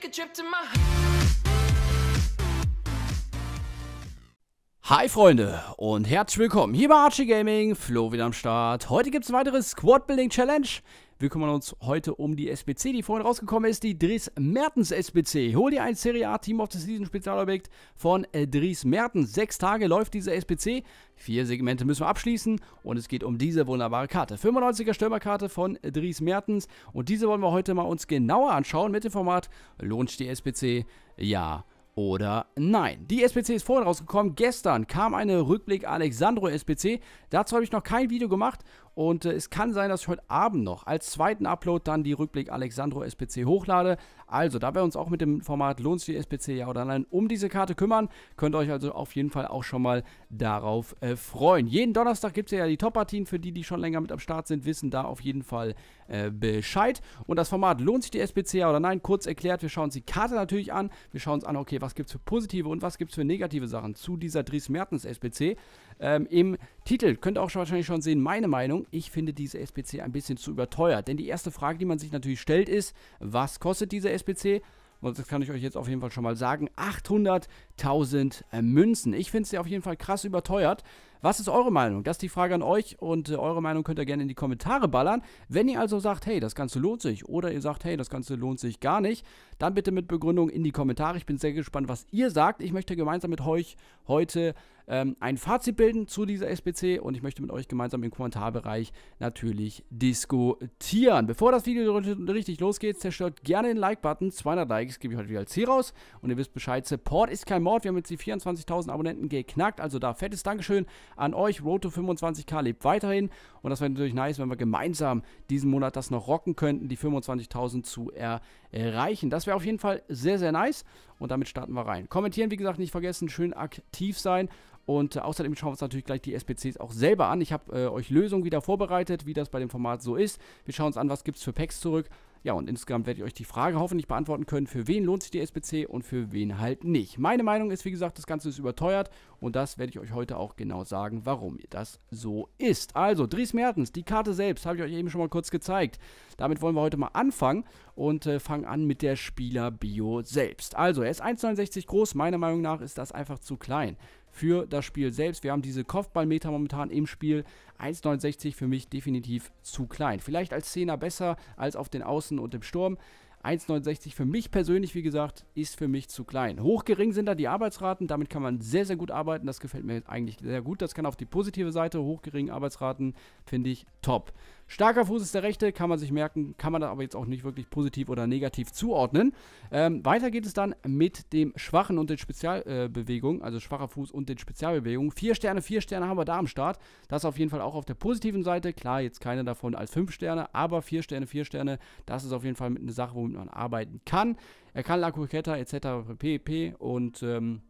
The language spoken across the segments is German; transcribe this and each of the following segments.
take a trip to my Hi Freunde und herzlich willkommen hier bei Archie Gaming, Flo wieder am Start. Heute gibt es ein weiteres Squad Building Challenge. Wir kümmern uns heute um die SBC, die vorhin rausgekommen ist, die Dries Mertens SBC. Hol dir ein Serie A Team of the Season Spezialobjekt von äh, Dries Mertens. Sechs Tage läuft diese SBC, vier Segmente müssen wir abschließen und es geht um diese wunderbare Karte. 95er Stürmerkarte von äh, Dries Mertens und diese wollen wir heute mal uns genauer anschauen mit dem Format Lohnt die SBC? Ja oder nein. Die SPC ist vorhin rausgekommen. Gestern kam eine Rückblick Alexandro SPC. Dazu habe ich noch kein Video gemacht und äh, es kann sein, dass ich heute Abend noch als zweiten Upload dann die Rückblick Alexandro SPC hochlade. Also, da wir uns auch mit dem Format Lohnt sich die SPC ja oder nein um diese Karte kümmern, könnt ihr euch also auf jeden Fall auch schon mal darauf äh, freuen. Jeden Donnerstag gibt es ja die Top-Partien. Für die, die schon länger mit am Start sind, wissen da auf jeden Fall äh, Bescheid. Und das Format Lohnt sich die SPC ja oder nein? Kurz erklärt, wir schauen uns die Karte natürlich an. Wir schauen uns an, okay, was gibt es für positive und was gibt es für negative Sachen zu dieser Dries Mertens SPC. Ähm, Im Titel könnt ihr auch schon, wahrscheinlich schon sehen, meine Meinung ich finde diese SBC ein bisschen zu überteuert. Denn die erste Frage, die man sich natürlich stellt, ist, was kostet diese SBC? Und das kann ich euch jetzt auf jeden Fall schon mal sagen. 800.000 äh, Münzen. Ich finde es ja auf jeden Fall krass überteuert. Was ist eure Meinung? Das ist die Frage an euch und äh, eure Meinung könnt ihr gerne in die Kommentare ballern. Wenn ihr also sagt, hey, das Ganze lohnt sich oder ihr sagt, hey, das Ganze lohnt sich gar nicht, dann bitte mit Begründung in die Kommentare. Ich bin sehr gespannt, was ihr sagt. Ich möchte gemeinsam mit euch heute ähm, ein Fazit bilden zu dieser SBC und ich möchte mit euch gemeinsam im Kommentarbereich natürlich diskutieren. Bevor das Video richtig losgeht, zerstört gerne den Like-Button. 200 Likes gebe ich heute wieder als Ziel raus und ihr wisst Bescheid, Support ist kein Mord. Wir haben jetzt die 24.000 Abonnenten geknackt, also da fettes Dankeschön an euch. Roto 25k lebt weiterhin und das wäre natürlich nice, wenn wir gemeinsam diesen Monat das noch rocken könnten, die 25.000 zu erreichen. Das wäre auf jeden Fall sehr, sehr nice. Und damit starten wir rein. Kommentieren, wie gesagt, nicht vergessen. Schön aktiv sein. Und äh, außerdem schauen wir uns natürlich gleich die SPCs auch selber an. Ich habe äh, euch Lösungen wieder vorbereitet, wie das bei dem Format so ist. Wir schauen uns an, was gibt es für Packs zurück ja, und insgesamt werde ich euch die Frage hoffentlich beantworten können, für wen lohnt sich die SPC und für wen halt nicht. Meine Meinung ist, wie gesagt, das Ganze ist überteuert und das werde ich euch heute auch genau sagen, warum das so ist. Also, Dries Mertens, die Karte selbst habe ich euch eben schon mal kurz gezeigt. Damit wollen wir heute mal anfangen und äh, fangen an mit der Spieler-Bio selbst. Also, er ist 1,69 groß, meiner Meinung nach ist das einfach zu klein für das Spiel selbst. Wir haben diese Kopfballmeter momentan im Spiel. 1,69 für mich definitiv zu klein. Vielleicht als Zehner besser als auf den Außen und im Sturm. 1,69 für mich persönlich, wie gesagt, ist für mich zu klein. Hochgering sind da die Arbeitsraten, damit kann man sehr, sehr gut arbeiten. Das gefällt mir eigentlich sehr gut. Das kann auf die positive Seite. Hochgeringen Arbeitsraten finde ich top. Starker Fuß ist der rechte, kann man sich merken, kann man da aber jetzt auch nicht wirklich positiv oder negativ zuordnen. Ähm, weiter geht es dann mit dem Schwachen und den Spezialbewegungen, äh, also schwacher Fuß und den Spezialbewegungen. Vier Sterne, vier Sterne haben wir da am Start. Das auf jeden Fall auch auf der positiven Seite. Klar, jetzt keine davon als fünf Sterne, aber vier Sterne, vier Sterne, das ist auf jeden Fall eine Sache, womit man arbeiten kann. Er kann La etc. pp. und ähm,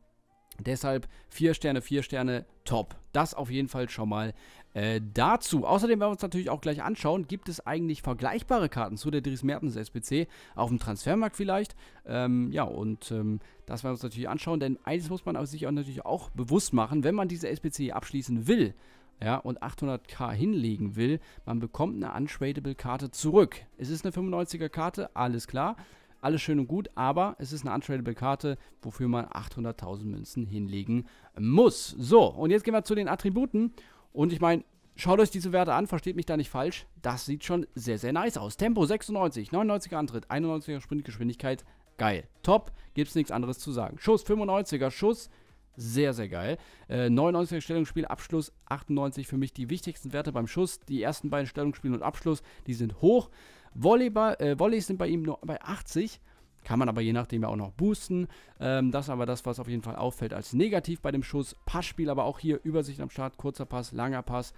Deshalb 4 Sterne, 4 Sterne, top. Das auf jeden Fall schon mal äh, dazu. Außerdem werden wir uns natürlich auch gleich anschauen, gibt es eigentlich vergleichbare Karten zu der Dries Mertens SPC auf dem Transfermarkt vielleicht? Ähm, ja, und ähm, das werden wir uns natürlich anschauen, denn eines muss man sich auch natürlich auch bewusst machen, wenn man diese SPC abschließen will ja, und 800k hinlegen will, man bekommt eine Untradable-Karte zurück. Es ist eine 95er-Karte, alles klar, alles schön und gut, aber es ist eine untradable Karte, wofür man 800.000 Münzen hinlegen muss. So, und jetzt gehen wir zu den Attributen. Und ich meine, Schaut euch diese Werte an, versteht mich da nicht falsch. Das sieht schon sehr, sehr nice aus. Tempo 96, 99er Antritt, 91er Sprintgeschwindigkeit, geil. Top, gibt's nichts anderes zu sagen. Schuss 95er, Schuss, sehr, sehr geil. Äh, 99er Stellungsspiel, Abschluss 98 für mich die wichtigsten Werte beim Schuss. Die ersten beiden Stellungsspiel und Abschluss, die sind hoch. Volleyball, äh, Volley sind bei ihm nur bei 80. Kann man aber je nachdem ja auch noch boosten. Ähm, das ist aber das, was auf jeden Fall auffällt als negativ bei dem Schuss. Passspiel aber auch hier Übersicht am Start, kurzer Pass, langer Pass.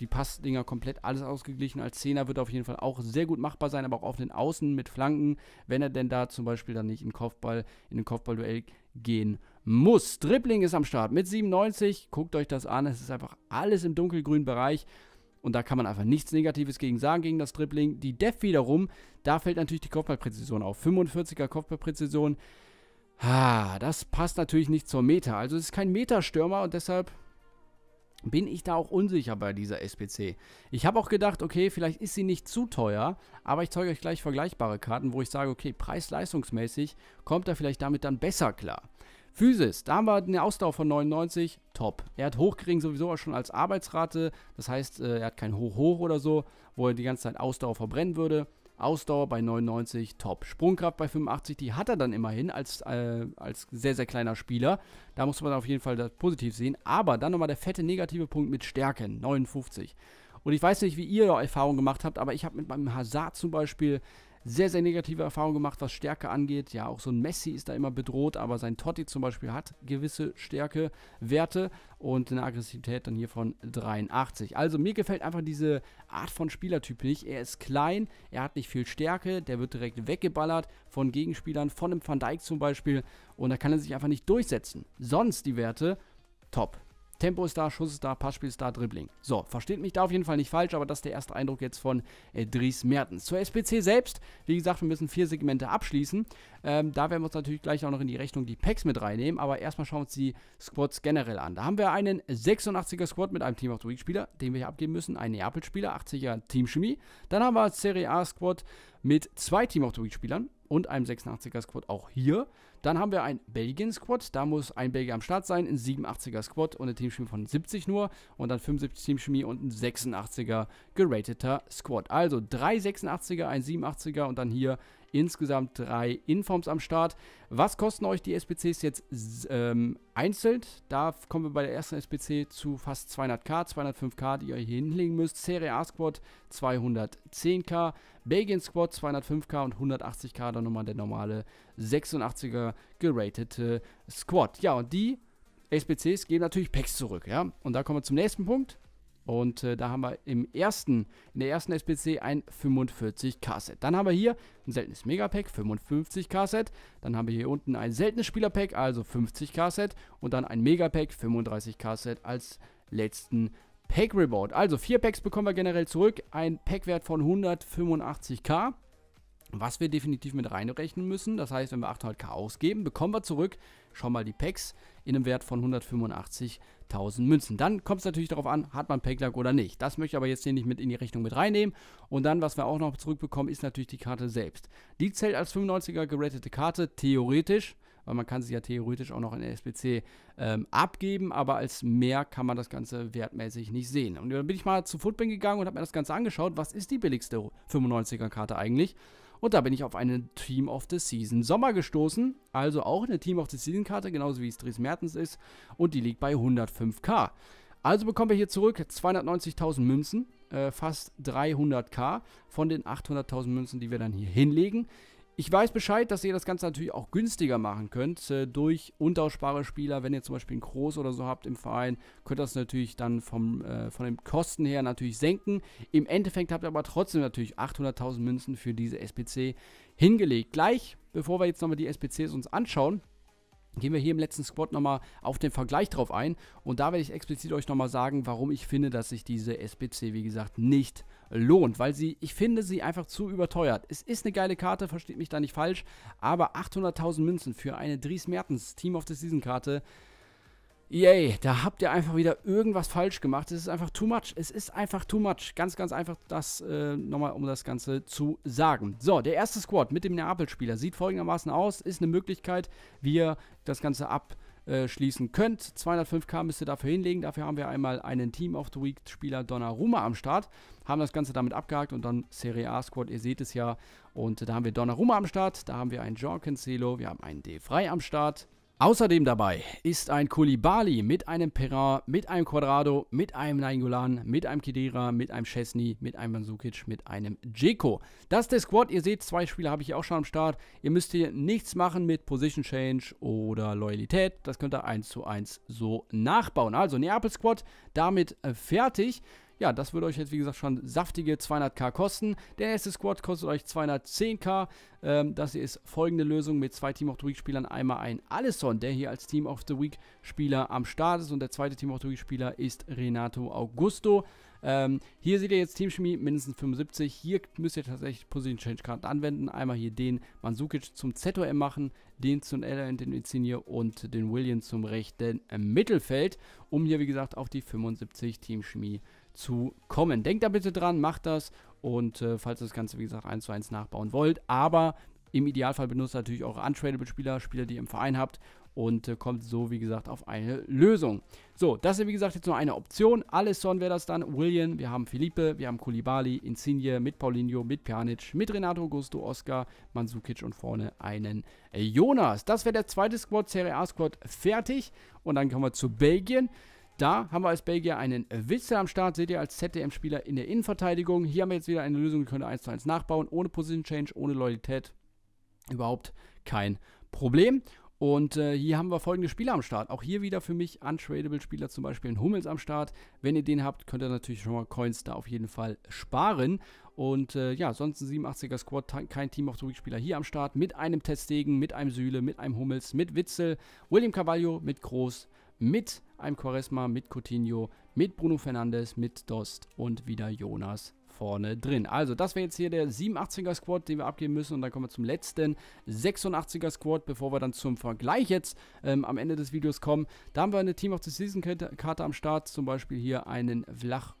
Die Passdinger komplett alles ausgeglichen. Als Zehner wird er auf jeden Fall auch sehr gut machbar sein, aber auch auf den Außen mit Flanken, wenn er denn da zum Beispiel dann nicht in Kopfball, in den Kopfballduell gehen muss. Dribbling ist am Start mit 97. Guckt euch das an. Es ist einfach alles im dunkelgrünen Bereich. Und da kann man einfach nichts Negatives gegen sagen, gegen das Dribbling. Die Def wiederum, da fällt natürlich die Kopfballpräzision auf. 45er Kopfballpräzision. Ah, das passt natürlich nicht zur Meta. Also es ist kein Meta-Stürmer und deshalb bin ich da auch unsicher bei dieser SPC. Ich habe auch gedacht, okay, vielleicht ist sie nicht zu teuer, aber ich zeige euch gleich vergleichbare Karten, wo ich sage, okay, preis-leistungsmäßig kommt er vielleicht damit dann besser klar. Physis, da haben wir eine Ausdauer von 99, top. Er hat Hochkriegen sowieso auch schon als Arbeitsrate, das heißt, äh, er hat kein Hoch-Hoch oder so, wo er die ganze Zeit Ausdauer verbrennen würde. Ausdauer bei 99, top. Sprungkraft bei 85, die hat er dann immerhin als, äh, als sehr, sehr kleiner Spieler. Da muss man auf jeden Fall das positiv sehen. Aber dann nochmal der fette negative Punkt mit Stärken, 59. Und ich weiß nicht, wie ihr Erfahrungen gemacht habt, aber ich habe mit meinem Hazard zum Beispiel sehr, sehr negative Erfahrungen gemacht, was Stärke angeht. Ja, auch so ein Messi ist da immer bedroht, aber sein Totti zum Beispiel hat gewisse Stärkewerte und eine Aggressivität dann hier von 83. Also mir gefällt einfach diese Art von Spielertyp nicht. Er ist klein, er hat nicht viel Stärke, der wird direkt weggeballert von Gegenspielern, von einem Van Dijk zum Beispiel und da kann er sich einfach nicht durchsetzen. Sonst die Werte top. Tempo ist da, Schuss ist da, Passspiel ist da, Dribbling. So, versteht mich da auf jeden Fall nicht falsch, aber das ist der erste Eindruck jetzt von äh, Dries Mertens. Zur SPC selbst, wie gesagt, wir müssen vier Segmente abschließen. Ähm, da werden wir uns natürlich gleich auch noch in die Rechnung die Packs mit reinnehmen, aber erstmal schauen wir uns die Squads generell an. Da haben wir einen 86er Squad mit einem Team of the Week Spieler, den wir hier abgeben müssen, einen Neapel Spieler, 80er Team Chemie. Dann haben wir Serie A Squad mit zwei Team of the Week Spielern, und einem 86er Squad auch hier. Dann haben wir ein Belgien Squad, da muss ein Belgier am Start sein, ein 87er Squad und eine Teamchemie von 70 nur und dann 75 Teamchemie und ein 86er gerateter Squad. Also drei 86er, ein 87er und dann hier insgesamt drei Informs am Start. Was kosten euch die SPCs jetzt ähm, einzeln? Da kommen wir bei der ersten SPC zu fast 200k, 205k, die ihr hier hinlegen müsst. Serie A Squad 210k, Belgian Squad 205k und 180k, dann nochmal der normale 86er geratete Squad. Ja, und die SPCs geben natürlich Packs zurück, ja. Und da kommen wir zum nächsten Punkt. Und äh, da haben wir im ersten, in der ersten SPC ein 45k-Set. Dann haben wir hier ein seltenes Megapack, 55k-Set. Dann haben wir hier unten ein seltenes Spielerpack, also 50k-Set. Und dann ein Megapack, 35k-Set als letzten Pack Reward. Also vier Packs bekommen wir generell zurück. Ein Packwert von 185k was wir definitiv mit reinrechnen müssen. Das heißt, wenn wir 800k ausgeben, bekommen wir zurück schon mal die Packs in einem Wert von 185.000 Münzen. Dann kommt es natürlich darauf an, hat man Packlack oder nicht. Das möchte ich aber jetzt hier nicht mit in die Rechnung mit reinnehmen. Und dann, was wir auch noch zurückbekommen, ist natürlich die Karte selbst. Die zählt als 95er gerettete Karte, theoretisch weil man kann sie ja theoretisch auch noch in der SPC ähm, abgeben, aber als mehr kann man das Ganze wertmäßig nicht sehen. Und dann bin ich mal zu Footbank gegangen und habe mir das Ganze angeschaut, was ist die billigste 95er-Karte eigentlich? Und da bin ich auf eine Team of the Season Sommer gestoßen. Also auch eine Team of the Season Karte, genauso wie es Dries Mertens ist. Und die liegt bei 105k. Also bekommen wir hier zurück 290.000 Münzen, äh, fast 300k von den 800.000 Münzen, die wir dann hier hinlegen. Ich weiß Bescheid, dass ihr das Ganze natürlich auch günstiger machen könnt äh, durch untauschbare Spieler. Wenn ihr zum Beispiel einen Groß oder so habt im Verein, könnt ihr das natürlich dann vom, äh, von den Kosten her natürlich senken. Im Endeffekt habt ihr aber trotzdem natürlich 800.000 Münzen für diese SPC hingelegt. Gleich, bevor wir jetzt nochmal die SPCs uns anschauen, gehen wir hier im letzten Squad nochmal auf den Vergleich drauf ein. Und da werde ich explizit euch nochmal sagen, warum ich finde, dass sich diese SBC, wie gesagt, nicht lohnt. Weil sie, ich finde sie einfach zu überteuert. Es ist eine geile Karte, versteht mich da nicht falsch. Aber 800.000 Münzen für eine Dries Mertens Team of the Season Karte Yay, da habt ihr einfach wieder irgendwas falsch gemacht. Es ist einfach too much. Es ist einfach too much. Ganz, ganz einfach das äh, nochmal, um das Ganze zu sagen. So, der erste Squad mit dem Neapel-Spieler sieht folgendermaßen aus. Ist eine Möglichkeit, wie ihr das Ganze abschließen könnt. 205k müsst ihr dafür hinlegen. Dafür haben wir einmal einen Team of the Week-Spieler Donnarumma am Start. Haben das Ganze damit abgehakt und dann Serie A-Squad. Ihr seht es ja. Und da haben wir Donnarumma am Start. Da haben wir einen Jean Cancelo. Wir haben einen d Frey am Start. Außerdem dabei ist ein Kulibali mit einem Perra, mit einem Quadrado, mit einem Nainggolan, mit einem Kidera, mit einem Chesney, mit einem Mansukic, mit einem Jeko. Das ist der Squad. Ihr seht, zwei Spieler habe ich hier auch schon am Start. Ihr müsst hier nichts machen mit Position Change oder Loyalität. Das könnt ihr eins zu eins so nachbauen. Also Neapel Squad damit äh, fertig ja, das würde euch jetzt wie gesagt schon saftige 200k kosten. Der erste Squad kostet euch 210k. Ähm, das hier ist folgende Lösung mit zwei Team of the Week Spielern. Einmal ein Allison, der hier als Team of the Week Spieler am Start ist und der zweite Team of the Week Spieler ist Renato Augusto. Ähm, hier seht ihr jetzt Team Chemie mindestens 75. Hier müsst ihr tatsächlich Position Change Card anwenden. Einmal hier den Mansukic zum ZOM machen, den zum LN, den Insignier und den William zum rechten Mittelfeld, um hier wie gesagt auf die 75 Team Chemie Teamchemie zu kommen. Denkt da bitte dran, macht das und äh, falls ihr das Ganze, wie gesagt, 1 zu 1 nachbauen wollt. Aber im Idealfall benutzt natürlich eure untradable Spieler, Spieler, die ihr im Verein habt und äh, kommt so, wie gesagt, auf eine Lösung. So, das ist, wie gesagt, jetzt nur eine Option. Alisson wäre das dann, William, wir haben Felipe, wir haben Kulibali, Insigne mit Paulinho, mit Pjanic, mit Renato Augusto, Oscar, Mansukic und vorne einen Jonas. Das wäre der zweite Squad, Serie A Squad, fertig. Und dann kommen wir zu Belgien. Da haben wir als Belgier einen Witzel am Start, seht ihr als ZDM-Spieler in der Innenverteidigung. Hier haben wir jetzt wieder eine Lösung, die könnt ihr 1 zu 1 nachbauen, ohne Position Change, ohne Loyalität. Überhaupt kein Problem. Und äh, hier haben wir folgende Spieler am Start. Auch hier wieder für mich untradable Spieler, zum Beispiel ein Hummels am Start. Wenn ihr den habt, könnt ihr natürlich schon mal Coins da auf jeden Fall sparen. Und äh, ja, sonst ein 87er Squad, kein Team of the Week Spieler hier am Start. Mit einem Testdegen, mit einem Sühle, mit einem Hummels, mit Witzel, William Carvalho, mit Groß, mit einem Quaresma, mit Coutinho, mit Bruno Fernandes, mit Dost und wieder Jonas vorne drin. Also, das wäre jetzt hier der 87er Squad, den wir abgeben müssen. Und dann kommen wir zum letzten 86er Squad, bevor wir dann zum Vergleich jetzt ähm, am Ende des Videos kommen. Da haben wir eine Team of the Season Karte am Start, zum Beispiel hier einen Vlach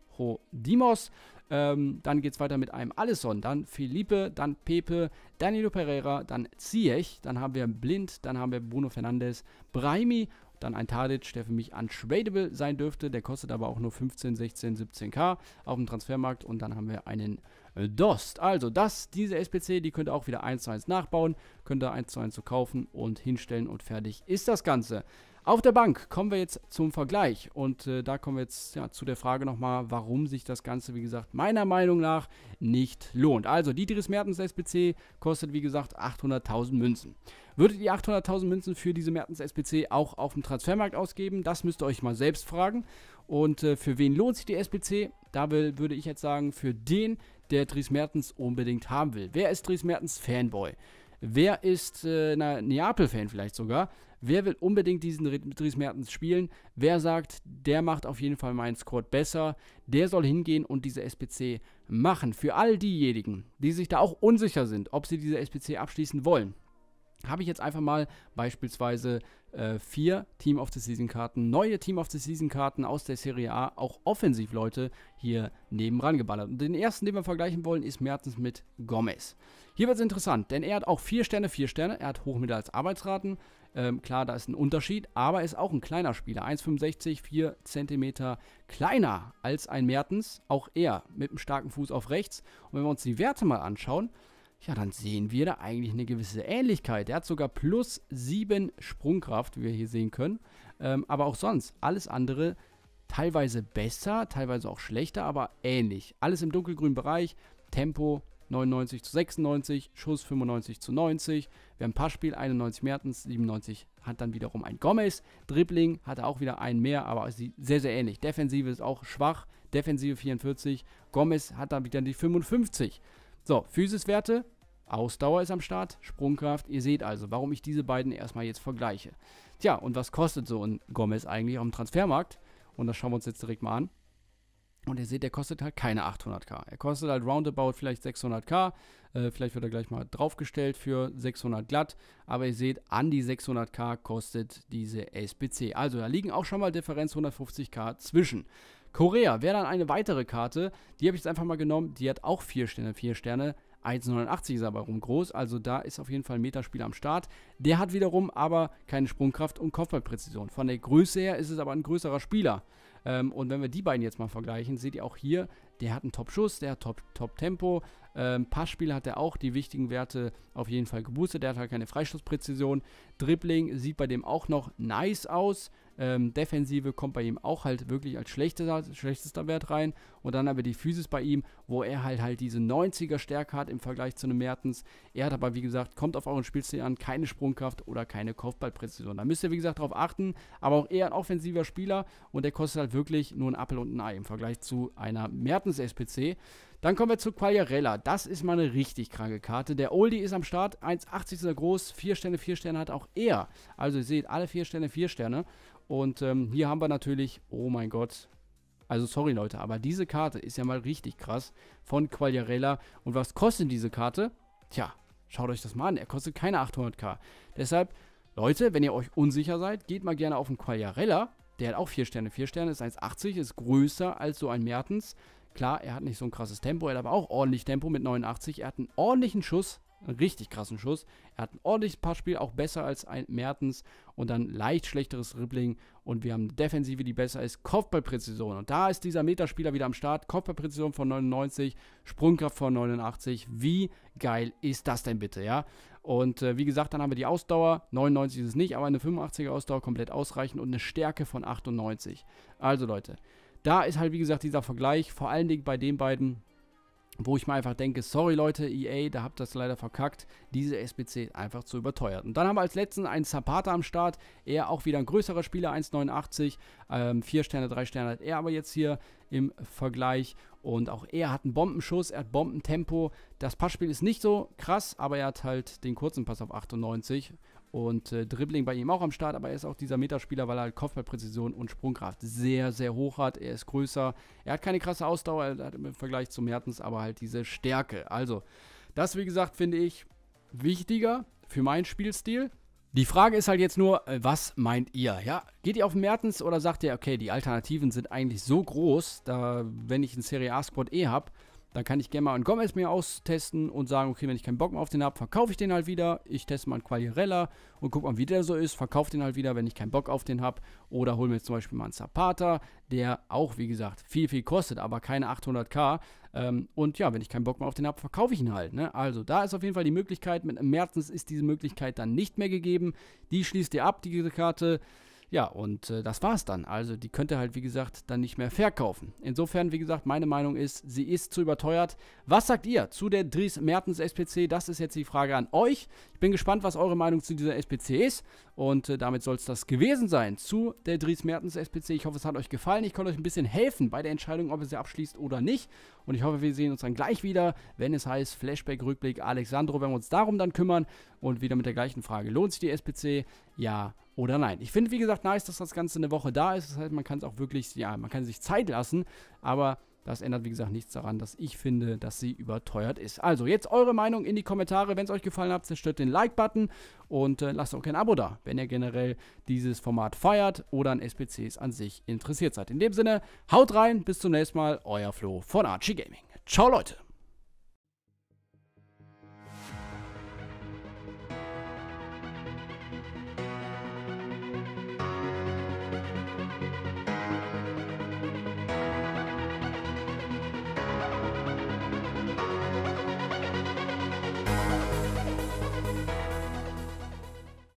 Dimos. Ähm, dann geht es weiter mit einem Allison, dann Felipe, dann Pepe, Danilo Pereira, dann Ziech, dann haben wir Blind, dann haben wir Bruno Fernandes, Brahimi dann ein Tadic, der für mich untradeable sein dürfte. Der kostet aber auch nur 15, 16, 17k auf dem Transfermarkt. Und dann haben wir einen äh, Dost. Also das, diese SPC, die könnt ihr auch wieder 1 zu 1 nachbauen. Könnt ihr 1 zu 1 so kaufen und hinstellen und fertig ist das Ganze. Auf der Bank kommen wir jetzt zum Vergleich und äh, da kommen wir jetzt ja, zu der Frage nochmal, warum sich das Ganze, wie gesagt, meiner Meinung nach nicht lohnt. Also, Dietrichs Mertens SPC kostet, wie gesagt, 800.000 Münzen. Würdet ihr 800.000 Münzen für diese Mertens SPC auch auf dem Transfermarkt ausgeben? Das müsst ihr euch mal selbst fragen. Und äh, für wen lohnt sich die SPC? Da will, würde ich jetzt sagen, für den, der Dries Mertens unbedingt haben will. Wer ist Dries Mertens Fanboy? Wer ist äh, Neapel-Fan vielleicht sogar? Wer will unbedingt diesen Dries Mertens spielen? Wer sagt, der macht auf jeden Fall meinen Squad besser? Der soll hingehen und diese SPC machen. Für all diejenigen, die sich da auch unsicher sind, ob sie diese SPC abschließen wollen, habe ich jetzt einfach mal beispielsweise äh, vier Team of the Season Karten, neue Team of the Season Karten aus der Serie A, auch offensiv Leute hier nebenan geballert. Und den ersten, den wir vergleichen wollen, ist Mertens mit Gomez. Hier wird es interessant, denn er hat auch vier Sterne, vier Sterne, er hat hohe Arbeitsraten, ähm, klar, da ist ein Unterschied, aber ist auch ein kleiner Spieler. 1,65, 4 cm kleiner als ein Mertens. Auch er mit einem starken Fuß auf rechts. Und wenn wir uns die Werte mal anschauen, ja, dann sehen wir da eigentlich eine gewisse Ähnlichkeit. Er hat sogar plus 7 Sprungkraft, wie wir hier sehen können. Ähm, aber auch sonst, alles andere teilweise besser, teilweise auch schlechter, aber ähnlich. Alles im dunkelgrünen Bereich, Tempo, 99 zu 96, Schuss 95 zu 90. Wir haben Passspiel 91 Mertens, 97 hat dann wiederum ein Gomez. Dribbling hat auch wieder einen mehr, aber sehr, sehr ähnlich. Defensive ist auch schwach, Defensive 44, Gomez hat dann wieder die 55. So, Physiswerte, Ausdauer ist am Start, Sprungkraft. Ihr seht also, warum ich diese beiden erstmal jetzt vergleiche. Tja, und was kostet so ein Gomez eigentlich auf dem Transfermarkt? Und das schauen wir uns jetzt direkt mal an. Und ihr seht, der kostet halt keine 800k. Er kostet halt roundabout vielleicht 600k. Äh, vielleicht wird er gleich mal draufgestellt für 600 glatt. Aber ihr seht, an die 600k kostet diese SBC. Also da liegen auch schon mal Differenz 150k zwischen. Korea wäre dann eine weitere Karte. Die habe ich jetzt einfach mal genommen. Die hat auch 4 Sterne. 4 Sterne. 1,89 ist aber rum groß, also da ist auf jeden Fall ein Metaspiel am Start. Der hat wiederum aber keine Sprungkraft und Kopfballpräzision. Von der Größe her ist es aber ein größerer Spieler. Ähm, und wenn wir die beiden jetzt mal vergleichen, seht ihr auch hier, der hat einen Top-Schuss, der hat Top-Tempo. Top ähm, Passspiel hat er auch die wichtigen Werte auf jeden Fall geboostet. Der hat halt keine Freischusspräzision. Dribbling sieht bei dem auch noch nice aus. Ähm, Defensive kommt bei ihm auch halt wirklich als schlechtester, schlechtester Wert rein. Und dann aber die Physis bei ihm, wo er halt halt diese 90er Stärke hat im Vergleich zu einem Mertens. Er hat aber, wie gesagt, kommt auf euren Spielstil an, keine Sprungkraft oder keine Kopfballpräzision. Da müsst ihr, wie gesagt, darauf achten. Aber auch eher ein offensiver Spieler und der kostet halt wirklich nur ein Appel und ein Ei im Vergleich zu einer Mertens SPC. Dann kommen wir zu Quagliarella. Das ist mal eine richtig kranke Karte. Der Oldie ist am Start. 1,80 ist er groß. 4 Sterne, 4 Sterne hat auch er. Also ihr seht, alle 4 Sterne, 4 Sterne. Und ähm, hier haben wir natürlich, oh mein Gott, also sorry Leute, aber diese Karte ist ja mal richtig krass von Quagliarella. Und was kostet diese Karte? Tja, schaut euch das mal an. Er kostet keine 800k. Deshalb, Leute, wenn ihr euch unsicher seid, geht mal gerne auf den Quagliarella. Der hat auch 4 Sterne. 4 Sterne ist 1,80, ist größer als so ein Mertens. Klar, er hat nicht so ein krasses Tempo, er hat aber auch ordentlich Tempo mit 89. Er hat einen ordentlichen Schuss, einen richtig krassen Schuss. Er hat ein ordentliches Passspiel, auch besser als ein Mertens und dann leicht schlechteres Dribbling. Und wir haben eine Defensive, die besser ist. Kopfballpräzision. Und da ist dieser Meterspieler wieder am Start. Kopfballpräzision von 99, Sprungkraft von 89. Wie geil ist das denn bitte, ja? Und äh, wie gesagt, dann haben wir die Ausdauer. 99 ist es nicht, aber eine 85er Ausdauer komplett ausreichend und eine Stärke von 98. Also Leute, da ist halt, wie gesagt, dieser Vergleich, vor allen Dingen bei den beiden, wo ich mir einfach denke, sorry Leute, EA, da habt ihr das leider verkackt, diese SBC einfach zu überteuert. Und dann haben wir als letzten einen Zapata am Start, er auch wieder ein größerer Spieler, 1,89, ähm, 4 Sterne, 3 Sterne hat er aber jetzt hier im Vergleich und auch er hat einen Bombenschuss, er hat Bombentempo. Das Passspiel ist nicht so krass, aber er hat halt den kurzen Pass auf 98 und äh, Dribbling bei ihm auch am Start, aber er ist auch dieser Meterspieler, weil er halt Kopfballpräzision und Sprungkraft sehr, sehr hoch hat. Er ist größer. Er hat keine krasse Ausdauer er hat im Vergleich zu Mertens, aber halt diese Stärke. Also, das, wie gesagt, finde ich wichtiger für meinen Spielstil. Die Frage ist halt jetzt nur, äh, was meint ihr? Ja, geht ihr auf Mertens oder sagt ihr, okay, die Alternativen sind eigentlich so groß, da wenn ich einen Serie A-Squad eh habe, dann kann ich gerne mal einen Gomez mir austesten und sagen, okay, wenn ich keinen Bock mehr auf den habe, verkaufe ich den halt wieder. Ich teste mal einen Qualirella und gucke mal, wie der so ist. Verkaufe den halt wieder, wenn ich keinen Bock auf den habe. Oder hole mir jetzt zum Beispiel mal einen Zapata, der auch, wie gesagt, viel, viel kostet, aber keine 800k. Ähm, und ja, wenn ich keinen Bock mehr auf den habe, verkaufe ich ihn halt. Ne? Also da ist auf jeden Fall die Möglichkeit. Mit Mertens ist diese Möglichkeit dann nicht mehr gegeben. Die schließt ihr ab, diese Karte. Ja, und äh, das war's dann. Also die könnt ihr halt, wie gesagt, dann nicht mehr verkaufen. Insofern, wie gesagt, meine Meinung ist, sie ist zu überteuert. Was sagt ihr zu der Dries Mertens SPC? Das ist jetzt die Frage an euch. Ich bin gespannt, was eure Meinung zu dieser SPC ist. Und äh, damit soll es das gewesen sein zu der Dries Mertens SPC. Ich hoffe, es hat euch gefallen. Ich konnte euch ein bisschen helfen bei der Entscheidung, ob ihr sie abschließt oder nicht. Und ich hoffe, wir sehen uns dann gleich wieder, wenn es heißt Flashback, Rückblick, Alexandro, wenn wir uns darum dann kümmern. Und wieder mit der gleichen Frage. Lohnt sich die SPC? Ja oder nein. Ich finde, wie gesagt, nice, dass das Ganze eine Woche da ist. Das heißt, man kann es auch wirklich, ja, man kann sich Zeit lassen, aber das ändert, wie gesagt, nichts daran, dass ich finde, dass sie überteuert ist. Also, jetzt eure Meinung in die Kommentare. Wenn es euch gefallen hat, zerstört den Like-Button und äh, lasst auch kein Abo da, wenn ihr generell dieses Format feiert oder an SPCs an sich interessiert seid. In dem Sinne, haut rein, bis zum nächsten Mal. Euer Flo von Archie Gaming. Ciao, Leute.